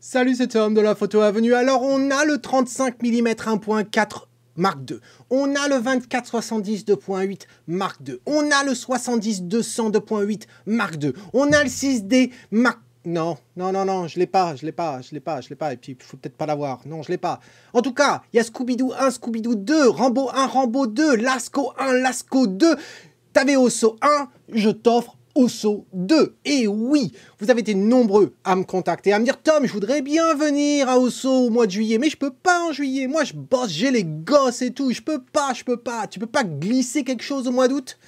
Salut, c'est Tom de la Photo Avenue. Alors, on a le 35 mm 1.4 Mark II. On a le 24-70 2.8 Mark II. On a le 70-200 2.8 Mark II. On a le 6D Mark non, non, non, non, je l'ai pas, je l'ai pas, je l'ai pas, je l'ai pas, et puis il faut peut-être pas l'avoir, non, je l'ai pas. En tout cas, il y a Scooby-Doo 1, Scooby-Doo 2, Rambo 1, Rambo 2, Lasco 1, Lasco 2, Tavéoso 1, je t'offre Osso 2. Et eh oui, vous avez été nombreux à me contacter, à me dire Tom, je voudrais bien venir à Osso au mois de juillet, mais je peux pas en juillet. Moi, je bosse, j'ai les gosses et tout. Je peux pas, je peux pas. Tu peux pas glisser quelque chose au mois d'août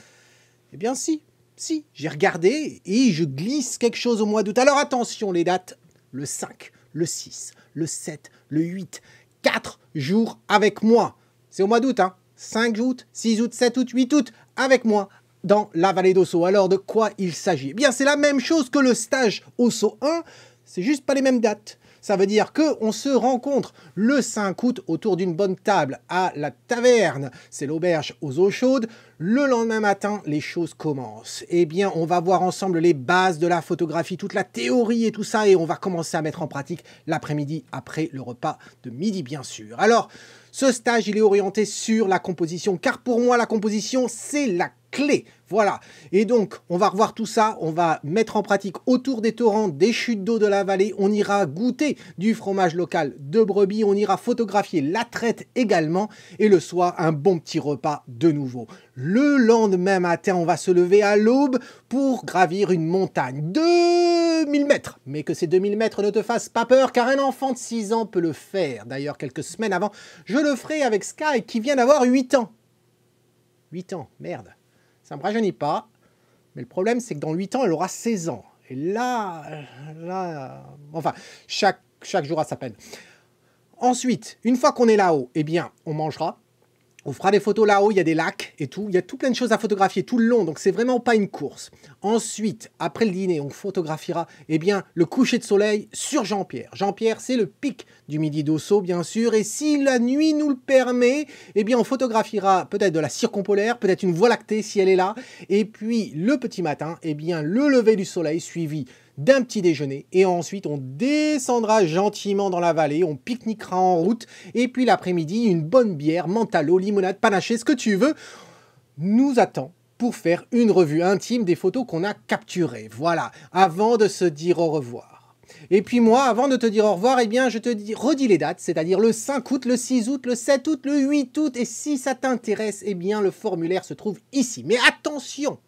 Eh bien, si, si. J'ai regardé et je glisse quelque chose au mois d'août. Alors attention, les dates le 5, le 6, le 7, le 8. 4 jours avec moi. C'est au mois d'août, hein 5 août, 6 août, 7 août, 8 août, avec moi, dans la vallée d'Osso. Alors de quoi il s'agit eh Bien, c'est la même chose que le stage Osso 1, c'est juste pas les mêmes dates. Ça veut dire que on se rencontre le 5 août autour d'une bonne table à la taverne, c'est l'auberge aux eaux chaudes. Le lendemain matin, les choses commencent. Eh bien, on va voir ensemble les bases de la photographie, toute la théorie et tout ça, et on va commencer à mettre en pratique l'après-midi après le repas de midi, bien sûr. Alors, ce stage, il est orienté sur la composition, car pour moi, la composition, c'est la clé. Voilà. Et donc, on va revoir tout ça, on va mettre en pratique autour des torrents, des chutes d'eau de la vallée, on ira goûter du fromage local de brebis, on ira photographier la traite également, et le soir, un bon petit repas de nouveau. Le lendemain matin, on va se lever à l'aube pour gravir une montagne. de 2000 mètres Mais que ces 2000 mètres ne te fassent pas peur, car un enfant de 6 ans peut le faire. D'ailleurs, quelques semaines avant, je le ferai avec Sky, qui vient d'avoir 8 ans. 8 ans, merde. Ça ne me rajeunit pas. Mais le problème, c'est que dans 8 ans, elle aura 16 ans. Et là, là, enfin, chaque, chaque jour à sa peine. Ensuite, une fois qu'on est là-haut, eh bien, on mangera, on fera des photos là-haut, il y a des lacs et tout. Il y a tout plein de choses à photographier tout le long, donc c'est vraiment pas une course. Ensuite, après le dîner, on photographiera eh bien, le coucher de soleil sur Jean-Pierre. Jean-Pierre, c'est le pic du midi d'Osso, bien sûr. Et si la nuit nous le permet, eh bien, on photographiera peut-être de la circumpolaire, peut-être une voie lactée si elle est là. Et puis, le petit matin, eh bien, le lever du soleil suivi d'un petit déjeuner et ensuite on descendra gentiment dans la vallée, on pique-niquera en route et puis l'après-midi une bonne bière, mentalo, limonade, panaché, ce que tu veux, nous attend pour faire une revue intime des photos qu'on a capturées. Voilà, avant de se dire au revoir. Et puis moi, avant de te dire au revoir, eh bien, je te dis, redis les dates, c'est-à-dire le 5 août, le 6 août, le 7 août, le 8 août. Et si ça t'intéresse, eh bien, le formulaire se trouve ici. Mais attention,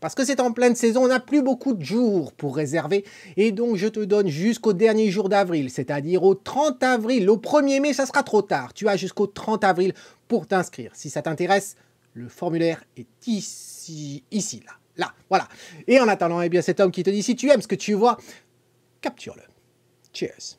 parce que c'est en pleine saison, on n'a plus beaucoup de jours pour réserver. Et donc, je te donne jusqu'au dernier jour d'avril, c'est-à-dire au 30 avril. Au 1er mai, ça sera trop tard. Tu as jusqu'au 30 avril pour t'inscrire. Si ça t'intéresse, le formulaire est ici, ici, là. Là, voilà. Et en attendant, eh bien, cet homme qui te dit si tu aimes ce que tu vois, Capture-le. Cheers.